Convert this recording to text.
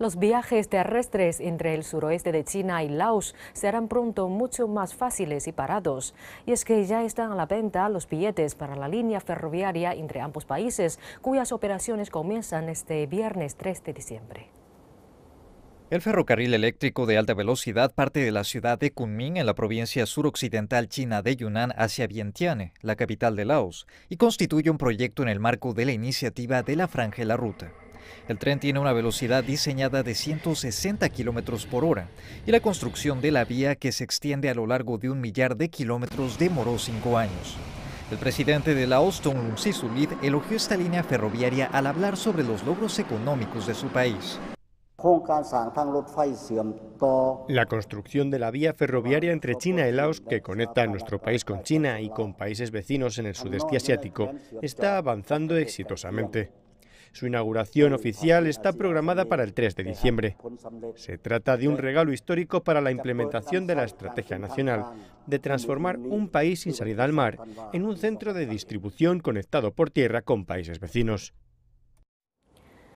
Los viajes terrestres entre el suroeste de China y Laos serán pronto mucho más fáciles y parados. Y es que ya están a la venta los billetes para la línea ferroviaria entre ambos países, cuyas operaciones comienzan este viernes 3 de diciembre. El ferrocarril eléctrico de alta velocidad parte de la ciudad de Kunming en la provincia suroccidental china de Yunnan hacia Vientiane, la capital de Laos, y constituye un proyecto en el marco de la iniciativa de la Franja la Ruta. El tren tiene una velocidad diseñada de 160 kilómetros por hora y la construcción de la vía, que se extiende a lo largo de un millar de kilómetros, demoró cinco años. El presidente de Laos, Si Sisoulith, elogió esta línea ferroviaria al hablar sobre los logros económicos de su país. La construcción de la vía ferroviaria entre China y Laos, que conecta nuestro país con China y con países vecinos en el sudeste asiático, está avanzando exitosamente. Su inauguración oficial está programada para el 3 de diciembre. Se trata de un regalo histórico para la implementación de la estrategia nacional de transformar un país sin salida al mar en un centro de distribución conectado por tierra con países vecinos.